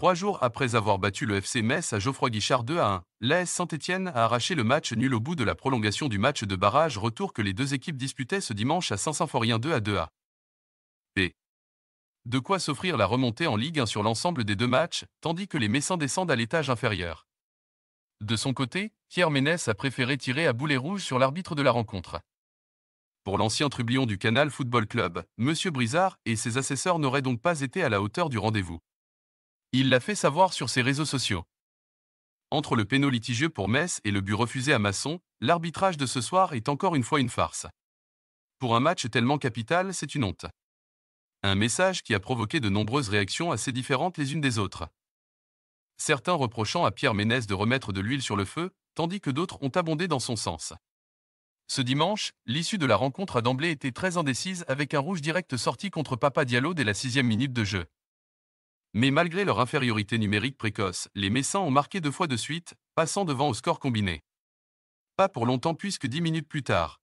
Trois jours après avoir battu le FC Metz à Geoffroy Guichard 2 à 1, l'AS Saint-Etienne a arraché le match nul au bout de la prolongation du match de barrage retour que les deux équipes disputaient ce dimanche à Saint-Symphorien 2 à 2 à. B. De quoi s'offrir la remontée en Ligue 1 sur l'ensemble des deux matchs, tandis que les Messins descendent à l'étage inférieur. De son côté, Pierre Ménès a préféré tirer à boulet rouge sur l'arbitre de la rencontre. Pour l'ancien trublion du Canal Football Club, M. Brizard et ses assesseurs n'auraient donc pas été à la hauteur du rendez-vous. Il l'a fait savoir sur ses réseaux sociaux. Entre le péno litigieux pour Metz et le but refusé à Masson, l'arbitrage de ce soir est encore une fois une farce. Pour un match tellement capital, c'est une honte. Un message qui a provoqué de nombreuses réactions assez différentes les unes des autres. Certains reprochant à Pierre Ménès de remettre de l'huile sur le feu, tandis que d'autres ont abondé dans son sens. Ce dimanche, l'issue de la rencontre a d'emblée été très indécise avec un rouge direct sorti contre Papa Diallo dès la sixième minute de jeu. Mais malgré leur infériorité numérique précoce, les Messins ont marqué deux fois de suite, passant devant au score combiné. Pas pour longtemps puisque dix minutes plus tard.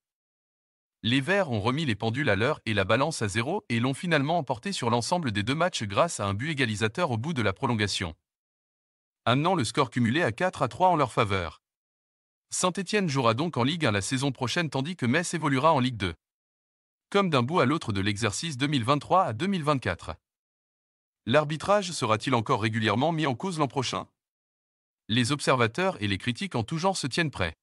Les Verts ont remis les pendules à l'heure et la balance à zéro et l'ont finalement emporté sur l'ensemble des deux matchs grâce à un but égalisateur au bout de la prolongation. Amenant le score cumulé à 4 à 3 en leur faveur. Saint-Étienne jouera donc en Ligue 1 la saison prochaine tandis que Metz évoluera en Ligue 2. Comme d'un bout à l'autre de l'exercice 2023 à 2024. L'arbitrage sera-t-il encore régulièrement mis en cause l'an prochain Les observateurs et les critiques en tout genre se tiennent prêts.